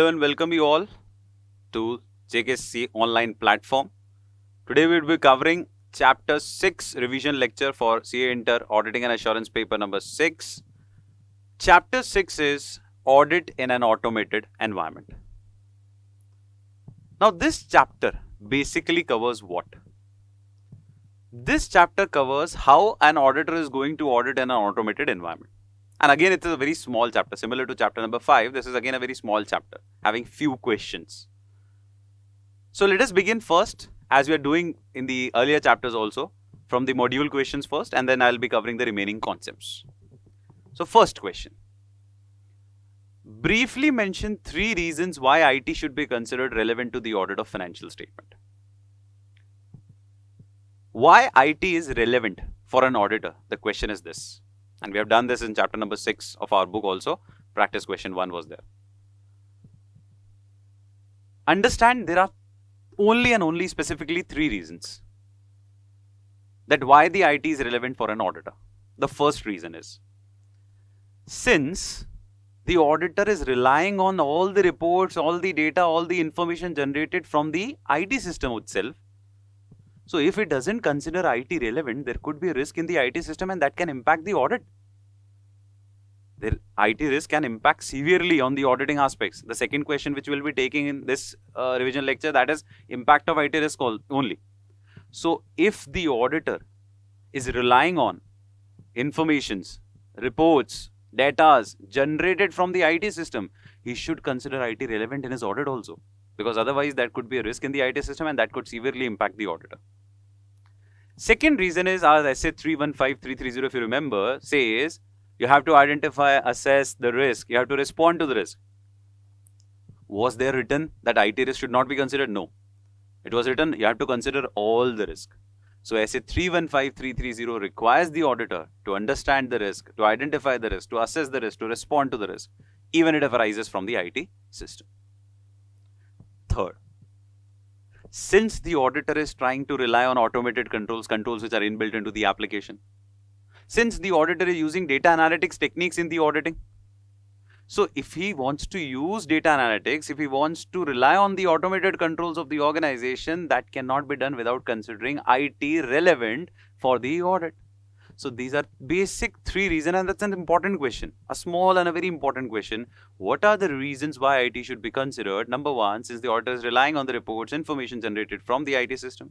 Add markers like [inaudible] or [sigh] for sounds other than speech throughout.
Hello and welcome you all to JKC online platform. Today we will be covering chapter 6 revision lecture for CA Inter auditing and assurance paper number 6. Chapter 6 is audit in an automated environment. Now this chapter basically covers what? This chapter covers how an auditor is going to audit in an automated environment. And again, it is a very small chapter, similar to chapter number 5. This is again a very small chapter, having few questions. So let us begin first, as we are doing in the earlier chapters also, from the module questions first, and then I'll be covering the remaining concepts. So first question. Briefly mention three reasons why IT should be considered relevant to the audit of financial statement. Why IT is relevant for an auditor? The question is this and we have done this in chapter number 6 of our book also. Practice question 1 was there. Understand there are only and only specifically three reasons that why the IT is relevant for an auditor. The first reason is since the auditor is relying on all the reports, all the data, all the information generated from the IT system itself, so if it doesn't consider IT relevant, there could be risk in the IT system and that can impact the audit. The IT risk can impact severely on the auditing aspects. The second question which we'll be taking in this uh, revision lecture that is impact of IT risk only. So if the auditor is relying on informations, reports, datas generated from the IT system, he should consider IT relevant in his audit also because otherwise that could be a risk in the IT system and that could severely impact the auditor. Second reason is, as I said, 315330, if you remember, says you have to identify, assess the risk. You have to respond to the risk. Was there written that IT risk should not be considered? No. It was written, you have to consider all the risk. So SA 315330 requires the auditor to understand the risk, to identify the risk, to assess the risk, to respond to the risk, even if it arises from the IT system. Third, since the auditor is trying to rely on automated controls, controls which are inbuilt into the application, since the auditor is using data analytics techniques in the auditing, so if he wants to use data analytics, if he wants to rely on the automated controls of the organization, that cannot be done without considering IT relevant for the audit. So these are basic three reasons and that's an important question, a small and a very important question. What are the reasons why IT should be considered? Number one, since the auditor is relying on the reports, information generated from the IT system.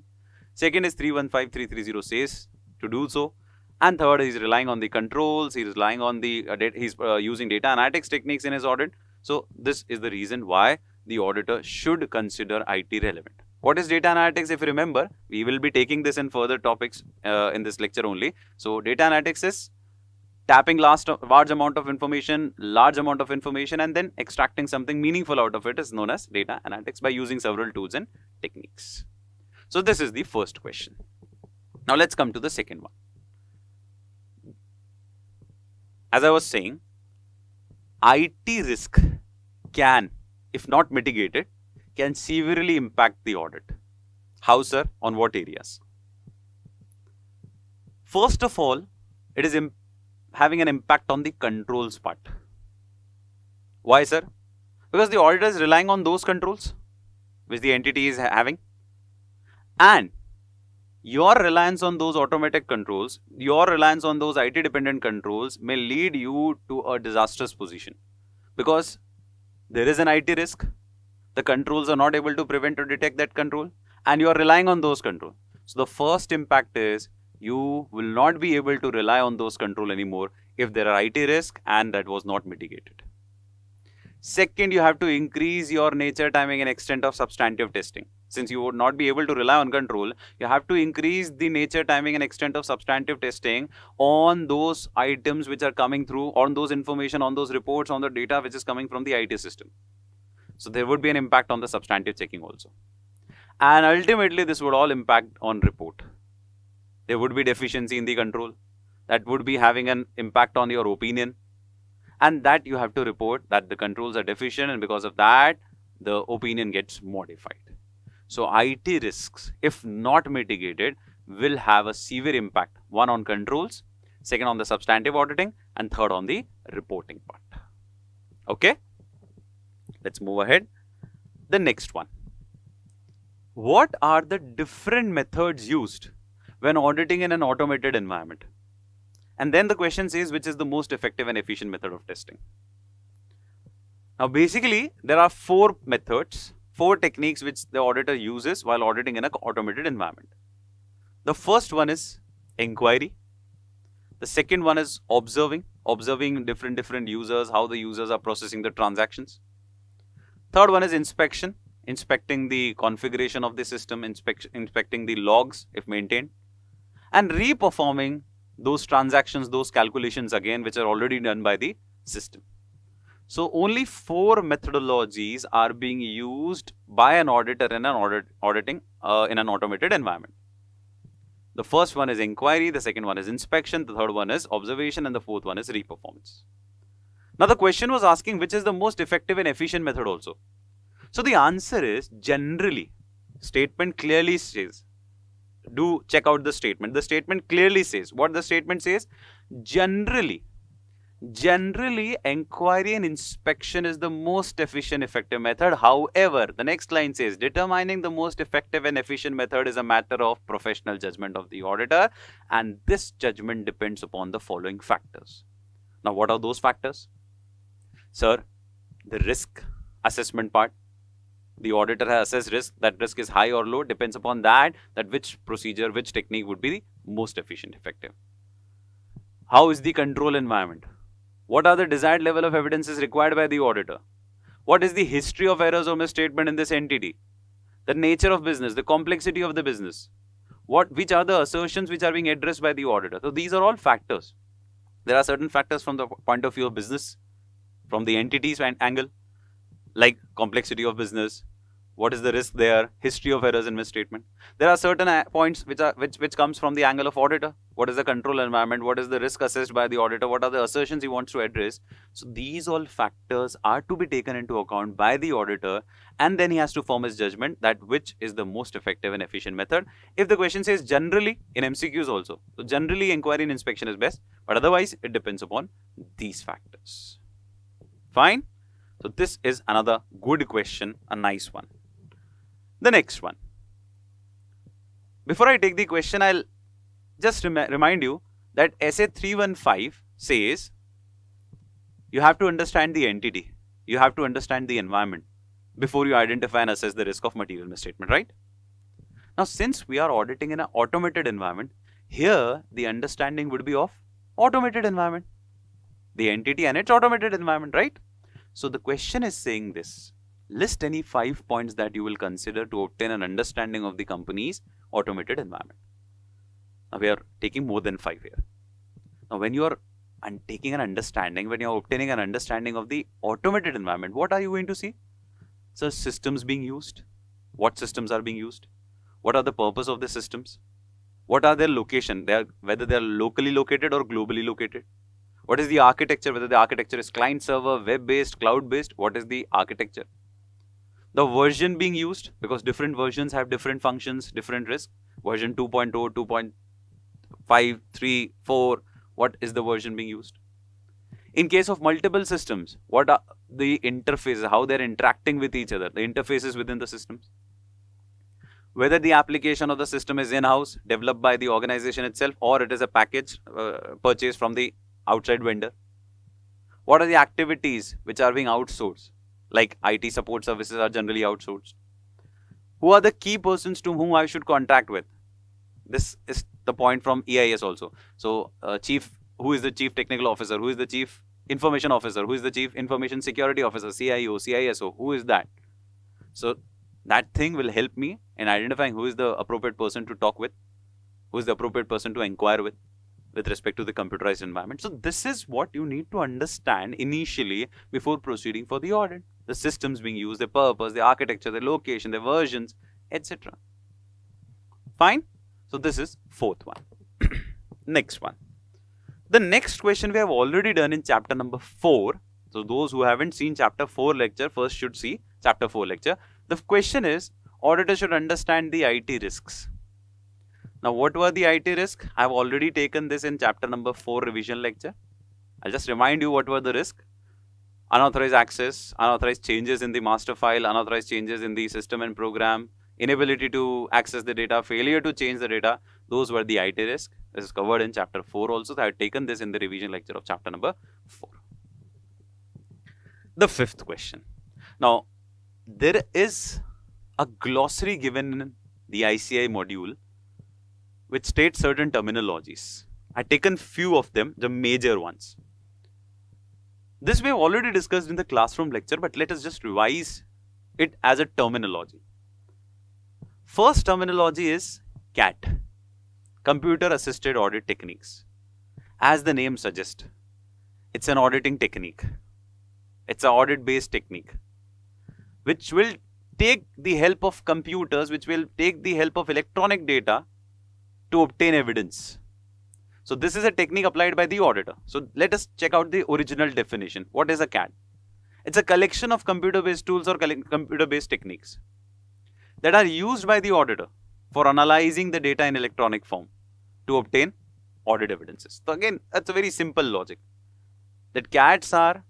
Second is 315-330 says to do so. And third, he's relying on the controls, he's relying on the, uh, he's uh, using data analytics techniques in his audit. So this is the reason why the auditor should consider IT relevant. What is data analytics? If you remember, we will be taking this in further topics uh, in this lecture only. So data analytics is tapping last large amount of information, large amount of information, and then extracting something meaningful out of it is known as data analytics by using several tools and techniques. So this is the first question. Now let's come to the second one. As I was saying, IT risk can, if not mitigated, can severely impact the audit. How, sir? On what areas? First of all, it is having an impact on the controls part. Why, sir? Because the auditor is relying on those controls which the entity is ha having. And your reliance on those automatic controls, your reliance on those IT dependent controls may lead you to a disastrous position because there is an IT risk, the controls are not able to prevent or detect that control and you are relying on those control so the first impact is you will not be able to rely on those control anymore if there are it risk and that was not mitigated second you have to increase your nature timing and extent of substantive testing since you would not be able to rely on control you have to increase the nature timing and extent of substantive testing on those items which are coming through on those information on those reports on the data which is coming from the it system so there would be an impact on the substantive checking also. And ultimately, this would all impact on report. There would be deficiency in the control. That would be having an impact on your opinion. And that you have to report that the controls are deficient and because of that, the opinion gets modified. So IT risks, if not mitigated, will have a severe impact. One on controls, second on the substantive auditing and third on the reporting part. Okay. Let's move ahead. The next one. What are the different methods used when auditing in an automated environment? And then the question says, which is the most effective and efficient method of testing? Now, basically, there are four methods, four techniques which the auditor uses while auditing in an automated environment. The first one is inquiry. The second one is observing, observing different different users, how the users are processing the transactions. Third one is inspection, inspecting the configuration of the system, inspecting the logs if maintained, and re-performing those transactions, those calculations again, which are already done by the system. So only four methodologies are being used by an auditor in an audit auditing uh, in an automated environment. The first one is inquiry, the second one is inspection, the third one is observation, and the fourth one is reperformance. Now the question was asking which is the most effective and efficient method also. So the answer is generally, statement clearly says, do check out the statement. The statement clearly says, what the statement says, generally, generally inquiry and inspection is the most efficient effective method. However, the next line says, determining the most effective and efficient method is a matter of professional judgment of the auditor and this judgment depends upon the following factors. Now, what are those factors? Sir, the risk assessment part. The auditor has assessed risk. That risk is high or low. Depends upon that, that which procedure, which technique would be the most efficient, effective. How is the control environment? What are the desired level of evidences required by the auditor? What is the history of errors or misstatement in this entity? The nature of business, the complexity of the business. What, which are the assertions which are being addressed by the auditor? So these are all factors. There are certain factors from the point of view of business from the entities angle, like complexity of business, what is the risk there, history of errors and misstatement. There are certain uh, points which are which which comes from the angle of auditor. What is the control environment? What is the risk assessed by the auditor? What are the assertions he wants to address? So these all factors are to be taken into account by the auditor, and then he has to form his judgment that which is the most effective and efficient method. If the question says generally in MCQs also, so generally inquiry and inspection is best, but otherwise it depends upon these factors. Fine. So this is another good question, a nice one. The next one. Before I take the question, I'll just rem remind you that SA 315 says you have to understand the entity. You have to understand the environment before you identify and assess the risk of material misstatement, right? Now, since we are auditing in an automated environment, here the understanding would be of automated environment the entity and its automated environment, right? So the question is saying this. List any five points that you will consider to obtain an understanding of the company's automated environment. Now we are taking more than five here. Now when you are taking an understanding, when you are obtaining an understanding of the automated environment, what are you going to see? So systems being used, what systems are being used, what are the purpose of the systems, what are their location, they are, whether they are locally located or globally located, what is the architecture, whether the architecture is client server, web-based, cloud-based, what is the architecture? The version being used, because different versions have different functions, different risk. Version 2.0, 2.5, 3, 4, what is the version being used? in case of multiple systems what are the interfaces how they're interacting with each other the interfaces within the systems whether the application of the system is in-house developed by the organization itself or it is a package uh, purchased from the outside vendor? What are the activities which are being outsourced? Like IT support services are generally outsourced. Who are the key persons to whom I should contact with? This is the point from EIS also. So, uh, chief, who is the chief technical officer? Who is the chief information officer? Who is the chief information security officer? CIO, CISO, who is that? So, that thing will help me in identifying who is the appropriate person to talk with, who is the appropriate person to inquire with with respect to the computerized environment. So this is what you need to understand initially before proceeding for the audit. The systems being used, the purpose, the architecture, the location, the versions, etc. Fine? So this is fourth one. [coughs] next one. The next question we have already done in chapter number 4. So those who haven't seen chapter 4 lecture first should see chapter 4 lecture. The question is auditor should understand the IT risks. Now, what were the IT risk? I've already taken this in chapter number 4 revision lecture. I'll just remind you what were the risk. Unauthorized access, unauthorized changes in the master file, unauthorized changes in the system and program, inability to access the data, failure to change the data. Those were the IT risk. This is covered in chapter 4 also. So I have taken this in the revision lecture of chapter number 4. The fifth question. Now, there is a glossary given in the ICI module which state certain terminologies. I've taken few of them, the major ones. This we have already discussed in the classroom lecture, but let us just revise it as a terminology. First terminology is CAT, Computer Assisted Audit Techniques. As the name suggests, it's an auditing technique. It's an audit based technique which will take the help of computers, which will take the help of electronic data to obtain evidence. So this is a technique applied by the auditor. So let us check out the original definition. What is a CAD? It's a collection of computer-based tools or computer-based techniques that are used by the auditor for analyzing the data in electronic form to obtain audit evidences. So again, that's a very simple logic that CADs are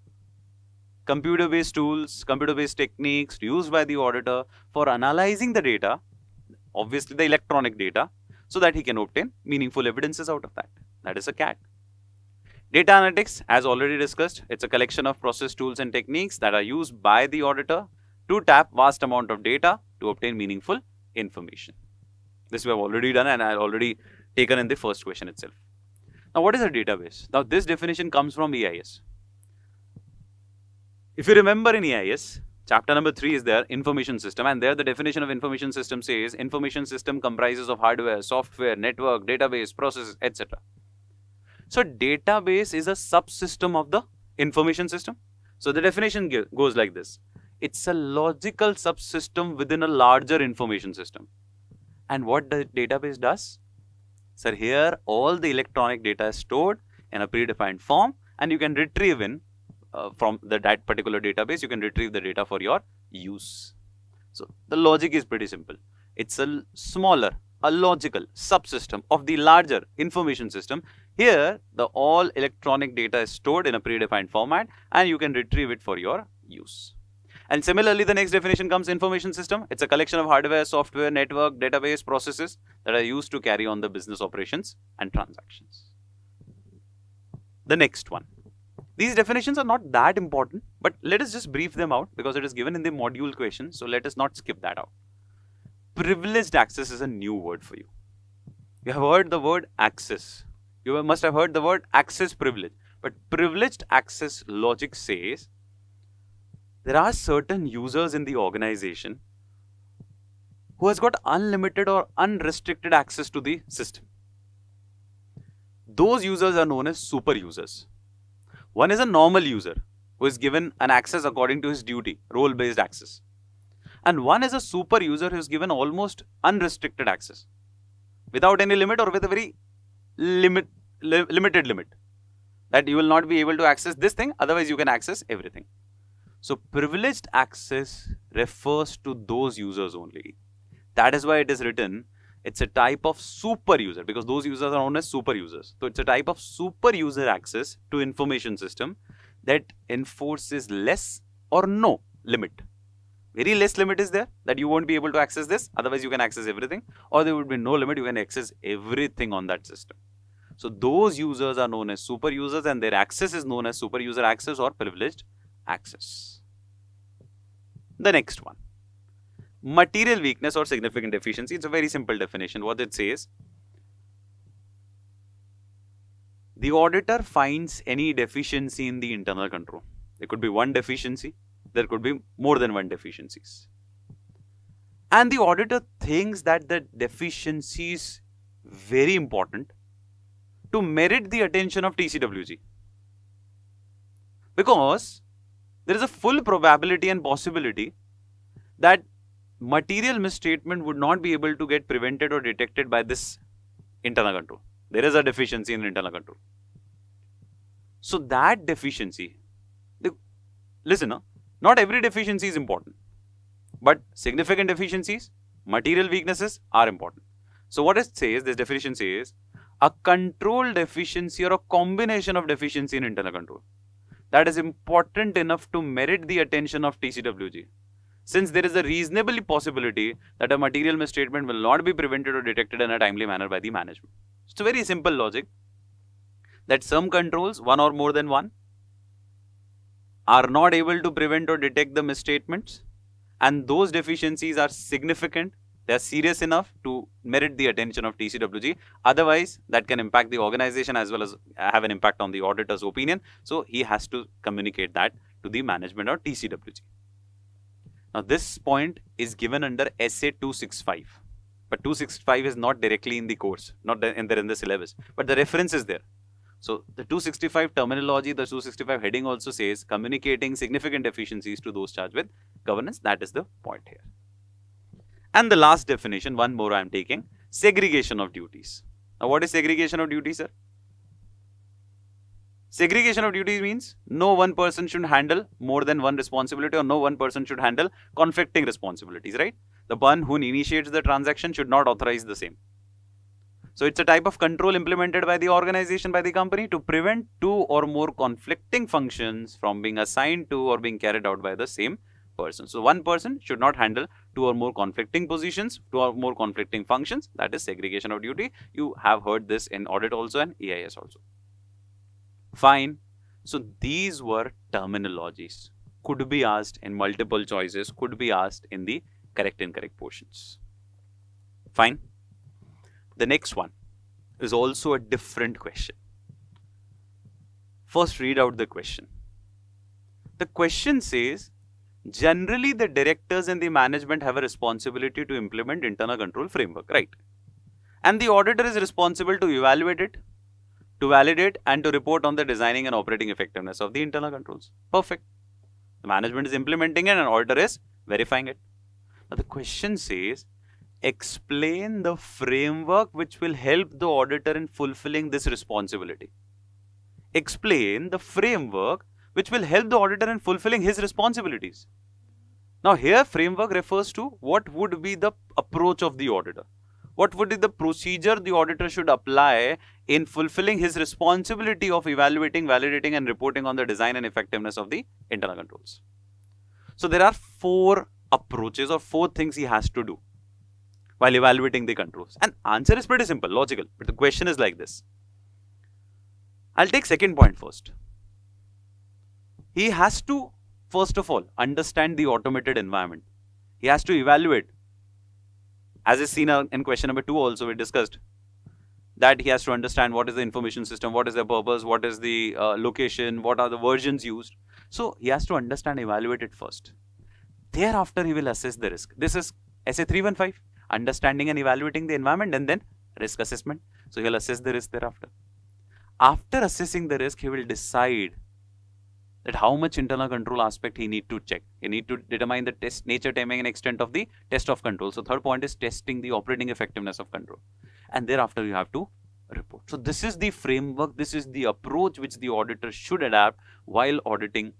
computer-based tools, computer-based techniques used by the auditor for analyzing the data, obviously the electronic data, so that he can obtain meaningful evidences out of that. That is a CAT. Data analytics, as already discussed, it's a collection of process tools and techniques that are used by the auditor to tap vast amount of data to obtain meaningful information. This we have already done and I already taken in the first question itself. Now, what is a database? Now, this definition comes from EIS. If you remember in EIS, Chapter number three is there, information system. And there the definition of information system says information system comprises of hardware, software, network, database, processes, etc. So database is a subsystem of the information system. So the definition goes like this. It's a logical subsystem within a larger information system. And what the database does? So here all the electronic data is stored in a predefined form and you can retrieve in uh, from the, that particular database, you can retrieve the data for your use. So the logic is pretty simple. It's a smaller, a logical subsystem of the larger information system. Here, the all electronic data is stored in a predefined format and you can retrieve it for your use. And similarly, the next definition comes information system. It's a collection of hardware, software, network, database, processes that are used to carry on the business operations and transactions. The next one these definitions are not that important, but let us just brief them out because it is given in the module question. So let us not skip that out. Privileged access is a new word for you. You have heard the word access. You must have heard the word access privilege. But privileged access logic says there are certain users in the organization who has got unlimited or unrestricted access to the system. Those users are known as super users. One is a normal user who is given an access according to his duty, role based access. And one is a super user who is given almost unrestricted access without any limit or with a very limit, li- limited limit that you will not be able to access this thing, otherwise, you can access everything. So, privileged access refers to those users only. That is why it is written it's a type of super user because those users are known as super users so it's a type of super user access to information system that enforces less or no limit very less limit is there that you won't be able to access this otherwise you can access everything or there would be no limit you can access everything on that system so those users are known as super users and their access is known as super user access or privileged access the next one material weakness or significant deficiency. It's a very simple definition. What it says, the auditor finds any deficiency in the internal control. There could be one deficiency. There could be more than one deficiencies. And the auditor thinks that the deficiency is very important to merit the attention of TCWG. Because there is a full probability and possibility that material misstatement would not be able to get prevented or detected by this internal control. There is a deficiency in internal control. So that deficiency, the, listen, not every deficiency is important, but significant deficiencies, material weaknesses are important. So what it says, this definition says, a control deficiency or a combination of deficiency in internal control that is important enough to merit the attention of TCWG since there is a reasonable possibility that a material misstatement will not be prevented or detected in a timely manner by the management. It's a very simple logic that some controls, one or more than one, are not able to prevent or detect the misstatements and those deficiencies are significant, they are serious enough to merit the attention of TCWG. Otherwise, that can impact the organization as well as have an impact on the auditor's opinion. So, he has to communicate that to the management or TCWG. Now this point is given under SA 265, but 265 is not directly in the course, not in the, in the syllabus, but the reference is there. So the 265 terminology, the 265 heading also says communicating significant efficiencies to those charged with governance. That is the point here. And the last definition, one more I am taking, segregation of duties. Now what is segregation of duties, sir? Segregation of duties means no one person should handle more than one responsibility or no one person should handle conflicting responsibilities, right? The one who initiates the transaction should not authorize the same. So it's a type of control implemented by the organization, by the company to prevent two or more conflicting functions from being assigned to or being carried out by the same person. So one person should not handle two or more conflicting positions, two or more conflicting functions. That is segregation of duty. You have heard this in audit also and EIS also. Fine. So these were terminologies. Could be asked in multiple choices, could be asked in the correct incorrect portions. Fine. The next one is also a different question. First, read out the question. The question says, generally the directors and the management have a responsibility to implement internal control framework, right? And the auditor is responsible to evaluate it, to validate and to report on the designing and operating effectiveness of the internal controls. Perfect. The management is implementing it and auditor is verifying it. Now the question says, explain the framework which will help the auditor in fulfilling this responsibility. Explain the framework which will help the auditor in fulfilling his responsibilities. Now here framework refers to what would be the approach of the auditor what would be the procedure the auditor should apply in fulfilling his responsibility of evaluating, validating, and reporting on the design and effectiveness of the internal controls. So there are four approaches or four things he has to do while evaluating the controls. And answer is pretty simple, logical. But the question is like this. I'll take second point first. He has to, first of all, understand the automated environment. He has to evaluate as is seen in question number two also we discussed that he has to understand what is the information system what is the purpose what is the uh, location what are the versions used so he has to understand evaluate it first thereafter he will assess the risk this is sa 315 understanding and evaluating the environment and then risk assessment so he'll assess the risk thereafter after assessing the risk he will decide that how much internal control aspect he need to check. He need to determine the test nature, timing and extent of the test of control. So third point is testing the operating effectiveness of control. And thereafter you have to report. So this is the framework, this is the approach which the auditor should adapt while auditing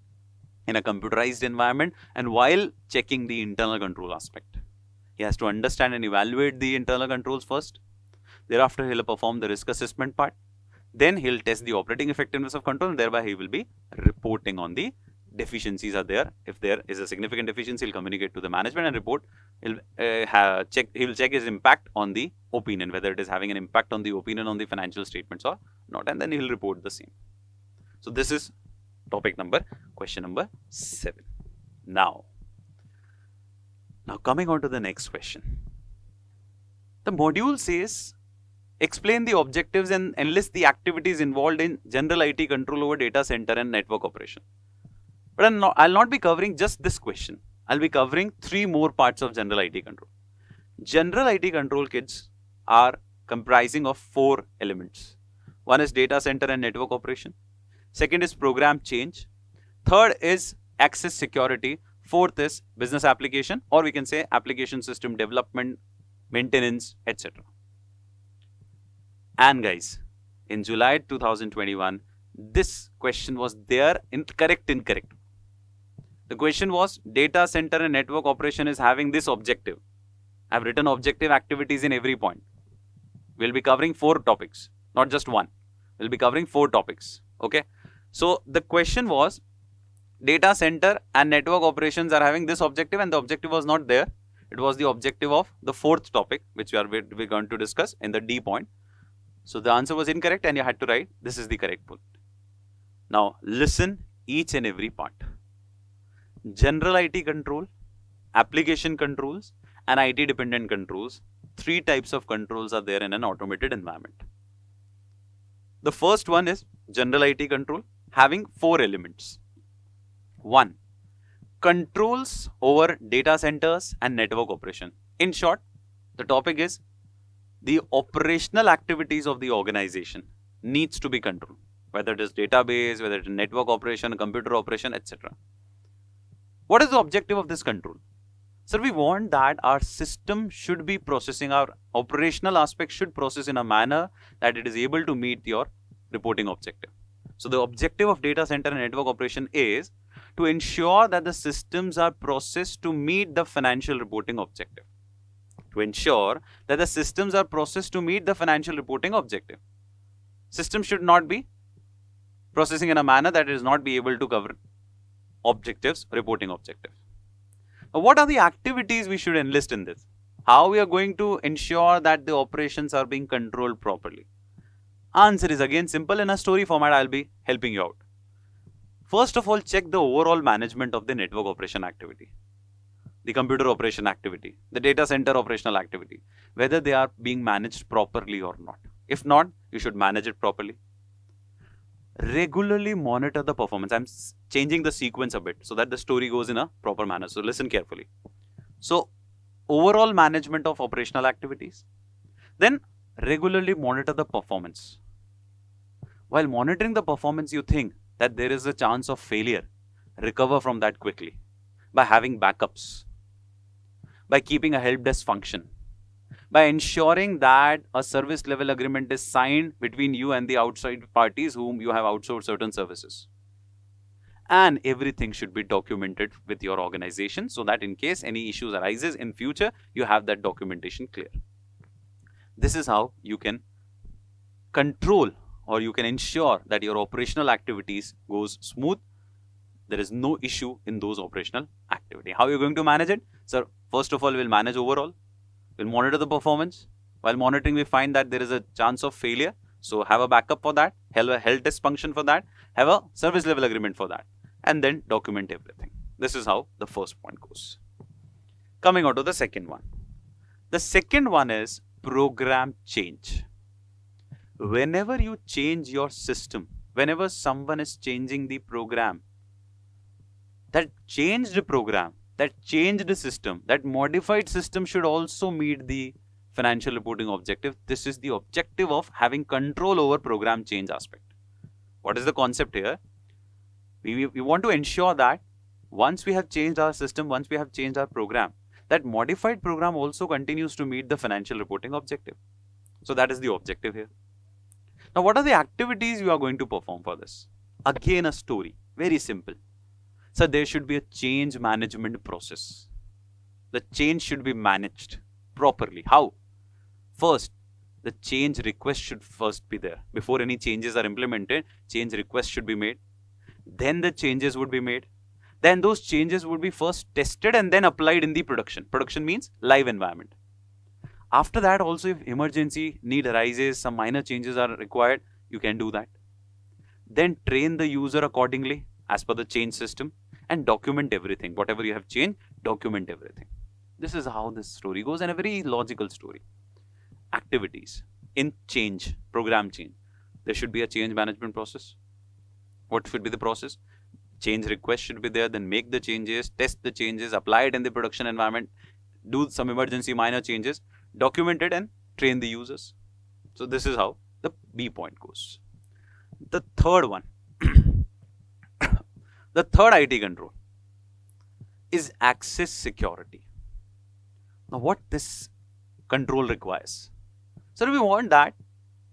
in a computerized environment and while checking the internal control aspect. He has to understand and evaluate the internal controls first. Thereafter, he'll perform the risk assessment part. Then he'll test the operating effectiveness of control and thereby he will be reporting on the deficiencies are there. If there is a significant deficiency, he'll communicate to the management and report. He'll uh, check. He'll check his impact on the opinion, whether it is having an impact on the opinion on the financial statements or not, and then he'll report the same. So this is topic number question number seven. Now, now coming on to the next question. The module says explain the objectives and enlist the activities involved in general IT control over data center and network operation. But i will not, not be covering just this question. I'll be covering three more parts of general IT control. General IT control kits are comprising of four elements. One is data center and network operation. Second is program change. Third is access security. Fourth is business application or we can say application system development, maintenance, etc. And guys, in July 2021, this question was there in correct, incorrect. The question was data center and network operation is having this objective. I've written objective activities in every point. We'll be covering four topics, not just one. We'll be covering four topics. Okay. So the question was data center and network operations are having this objective and the objective was not there. It was the objective of the fourth topic, which we are, we're going to discuss in the D point so the answer was incorrect and you had to write this is the correct point. Now listen each and every part. General IT control, application controls and IT dependent controls. Three types of controls are there in an automated environment. The first one is general IT control having four elements. One, controls over data centers and network operation. In short, the topic is the operational activities of the organization needs to be controlled whether it is database whether it is network operation computer operation etc what is the objective of this control sir we want that our system should be processing our operational aspect should process in a manner that it is able to meet your reporting objective so the objective of data center and network operation is to ensure that the systems are processed to meet the financial reporting objective to ensure that the systems are processed to meet the financial reporting objective. Systems should not be processing in a manner that is not be able to cover objectives, reporting objective. Now, what are the activities we should enlist in this? How we are going to ensure that the operations are being controlled properly? Answer is again simple in a story format I'll be helping you out. First of all, check the overall management of the network operation activity the computer operation activity, the data center operational activity, whether they are being managed properly or not. If not, you should manage it properly. Regularly monitor the performance. I'm changing the sequence a bit so that the story goes in a proper manner. So listen carefully. So overall management of operational activities. Then regularly monitor the performance. While monitoring the performance, you think that there is a chance of failure. Recover from that quickly by having backups by keeping a help desk function by ensuring that a service level agreement is signed between you and the outside parties whom you have outsourced certain services. And everything should be documented with your organization so that in case any issues arises in future, you have that documentation clear. This is how you can control or you can ensure that your operational activities goes smooth there is no issue in those operational activity. How are you going to manage it? sir? first of all, we'll manage overall. We'll monitor the performance. While monitoring, we find that there is a chance of failure. So have a backup for that, have a health dysfunction function for that, have a service level agreement for that, and then document everything. This is how the first point goes. Coming out to the second one. The second one is program change. Whenever you change your system, whenever someone is changing the program, that changed program, that changed system, that modified system should also meet the financial reporting objective. This is the objective of having control over program change aspect. What is the concept here? We, we, we want to ensure that once we have changed our system, once we have changed our program, that modified program also continues to meet the financial reporting objective. So that is the objective here. Now, what are the activities you are going to perform for this? Again, a story. Very simple. So there should be a change management process. The change should be managed properly. How? First, the change request should first be there. Before any changes are implemented, change request should be made. Then the changes would be made. Then those changes would be first tested and then applied in the production. Production means live environment. After that, also if emergency need arises, some minor changes are required, you can do that. Then train the user accordingly as per the change system and document everything. Whatever you have changed, document everything. This is how this story goes and a very logical story. Activities in change, program change. There should be a change management process. What should be the process? Change request should be there, then make the changes, test the changes, apply it in the production environment, do some emergency minor changes, document it and train the users. So this is how the B point goes. The third one the third IT control is access security. Now, what this control requires. So, we want that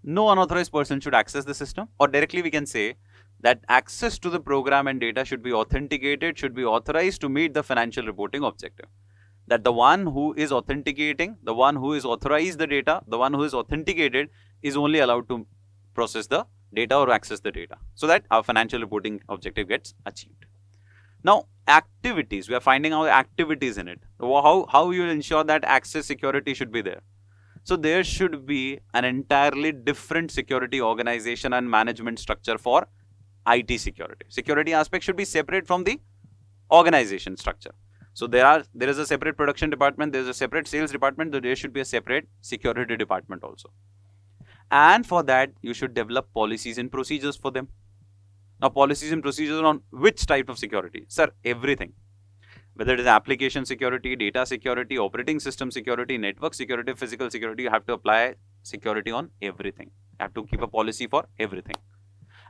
no unauthorized person should access the system, or directly we can say that access to the program and data should be authenticated, should be authorized to meet the financial reporting objective. That the one who is authenticating, the one who is authorized the data, the one who is authenticated is only allowed to process the data or access the data so that our financial reporting objective gets achieved. Now, activities, we are finding our activities in it. How, how you will ensure that access security should be there. So there should be an entirely different security organization and management structure for IT security. Security aspect should be separate from the organization structure. So there are there is a separate production department, there is a separate sales department, so there should be a separate security department also and for that you should develop policies and procedures for them now policies and procedures on which type of security sir everything whether it is application security data security operating system security network security physical security you have to apply security on everything you have to keep a policy for everything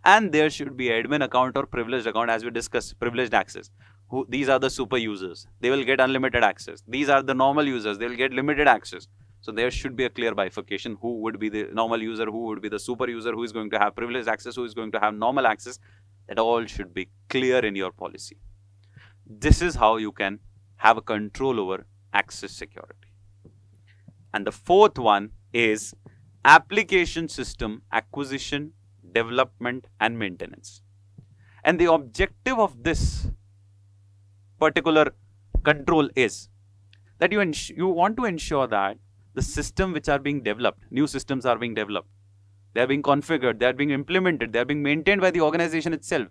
and there should be admin account or privileged account as we discussed privileged access who these are the super users they will get unlimited access these are the normal users they will get limited access so there should be a clear bifurcation. Who would be the normal user? Who would be the super user? Who is going to have privileged access? Who is going to have normal access? That all should be clear in your policy. This is how you can have a control over access security. And the fourth one is application system acquisition, development, and maintenance. And the objective of this particular control is that you, you want to ensure that the system which are being developed, new systems are being developed. They are being configured, they are being implemented, they are being maintained by the organization itself.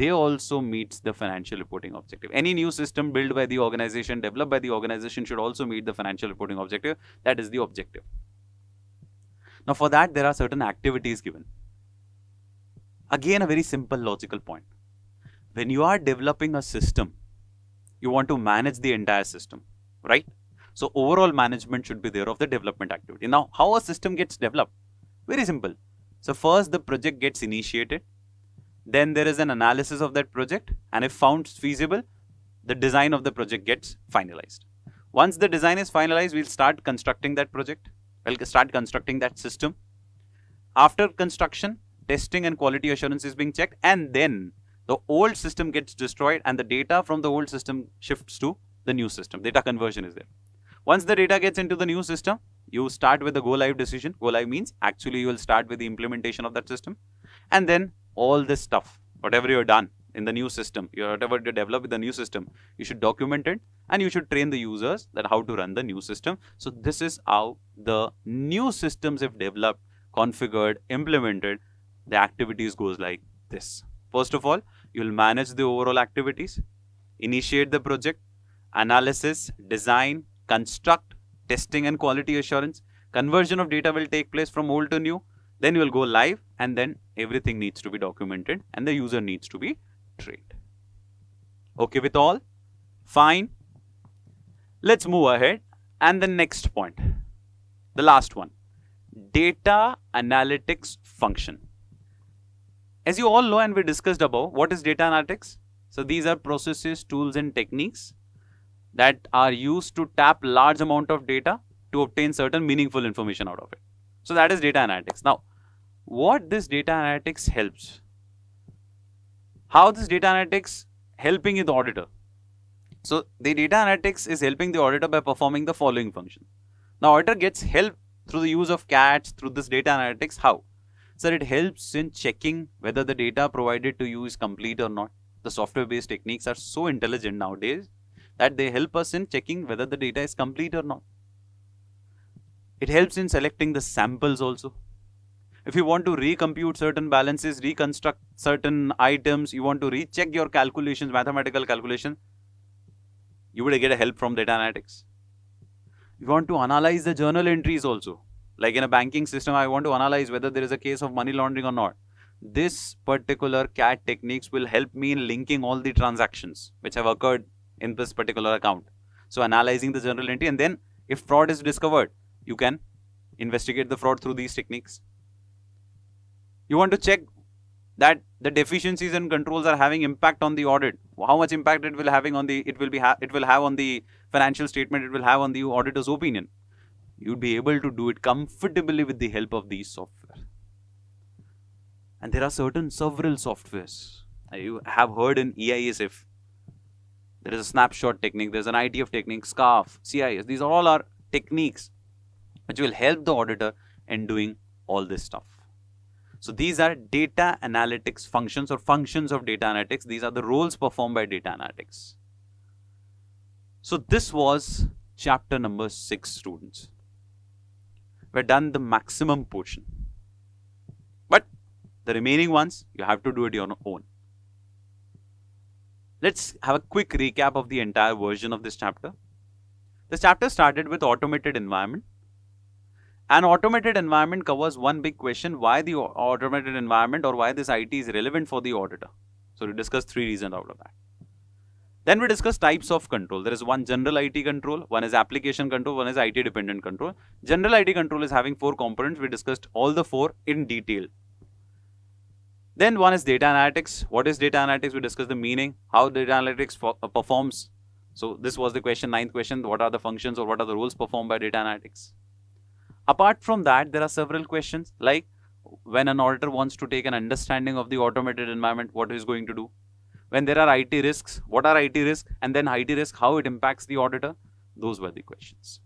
They also meets the financial reporting objective. Any new system built by the organization, developed by the organization should also meet the financial reporting objective. That is the objective. Now for that, there are certain activities given. Again, a very simple logical point. When you are developing a system, you want to manage the entire system, right? So overall management should be there of the development activity. Now, how a system gets developed? Very simple. So first the project gets initiated. Then there is an analysis of that project. And if found feasible, the design of the project gets finalized. Once the design is finalized, we'll start constructing that project. We'll start constructing that system. After construction, testing and quality assurance is being checked. And then the old system gets destroyed and the data from the old system shifts to the new system. Data conversion is there. Once the data gets into the new system, you start with the go live decision. Go live means actually you will start with the implementation of that system. And then all this stuff, whatever you're done in the new system, whatever you develop with the new system, you should document it and you should train the users that how to run the new system. So this is how the new systems if developed, configured, implemented, the activities goes like this. First of all, you'll manage the overall activities, initiate the project, analysis, design, construct, testing and quality assurance. Conversion of data will take place from old to new. Then you will go live and then everything needs to be documented and the user needs to be trained. Okay with all? Fine. Let's move ahead and the next point. The last one. Data analytics function. As you all know and we discussed above, what is data analytics? So these are processes, tools and techniques that are used to tap large amount of data to obtain certain meaningful information out of it. So that is data analytics. Now, what this data analytics helps, how this data analytics helping the auditor. So the data analytics is helping the auditor by performing the following function. Now auditor gets help through the use of CATS through this data analytics. How? so it helps in checking whether the data provided to you is complete or not. The software based techniques are so intelligent nowadays that they help us in checking whether the data is complete or not. It helps in selecting the samples also. If you want to recompute certain balances, reconstruct certain items, you want to recheck your calculations, mathematical calculation, you would get a help from data analytics. You want to analyze the journal entries also. Like in a banking system, I want to analyze whether there is a case of money laundering or not this particular cat techniques will help me in linking all the transactions which have occurred in this particular account. So analyzing the general entry and then if fraud is discovered, you can investigate the fraud through these techniques. You want to check that the deficiencies and controls are having impact on the audit. How much impact it will having on the it will be it will have on the financial statement. It will have on the auditor's opinion. You'd be able to do it comfortably with the help of these software. And there are certain several softwares you have heard in EISF there is a snapshot technique, there's an IDF technique, SCARF, CIS. These all are techniques which will help the auditor in doing all this stuff. So these are data analytics functions or functions of data analytics. These are the roles performed by data analytics. So this was chapter number six students. We've done the maximum portion. But the remaining ones, you have to do it on your own. Let's have a quick recap of the entire version of this chapter. This chapter started with automated environment. An automated environment covers one big question why the automated environment or why this IT is relevant for the auditor. So we discuss three reasons out of that. Then we discuss types of control. There is one general IT control, one is application control, one is IT dependent control. General IT control is having four components. We discussed all the four in detail then one is data analytics. What is data analytics? We discussed the meaning, how data analytics for, uh, performs. So this was the question, ninth question, what are the functions or what are the rules performed by data analytics? Apart from that, there are several questions like when an auditor wants to take an understanding of the automated environment, what is going to do? When there are IT risks, what are IT risks? And then IT risk, how it impacts the auditor? Those were the questions.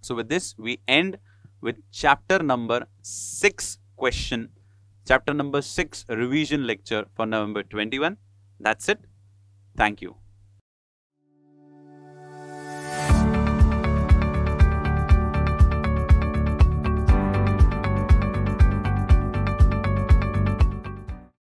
So with this, we end with chapter number six question chapter number 6 revision lecture for November 21. That's it. Thank you.